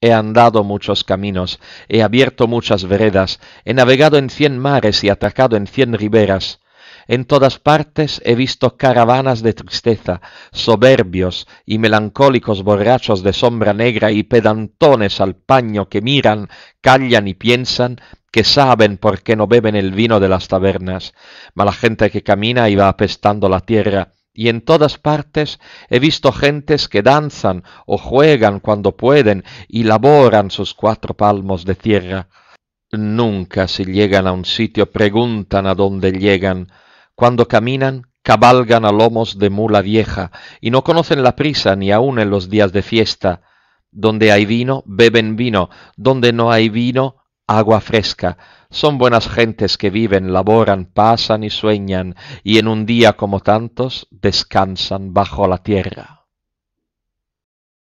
He andado muchos caminos, he abierto muchas veredas, he navegado en cien mares y atacado en cien riberas. En todas partes he visto caravanas de tristeza, soberbios y melancólicos borrachos de sombra negra y pedantones al paño que miran, callan y piensan, que saben por qué no beben el vino de las tabernas. la gente que camina y va apestando la tierra, y en todas partes he visto gentes que danzan o juegan cuando pueden y laboran sus cuatro palmos de tierra. Nunca si llegan a un sitio preguntan a dónde llegan. Cuando caminan, cabalgan a lomos de mula vieja y no conocen la prisa ni aun en los días de fiesta. Donde hay vino, beben vino, donde no hay vino, agua fresca. Son buenas gentes que viven, laboran, pasan y sueñan, y en un día como tantos descansan bajo la tierra.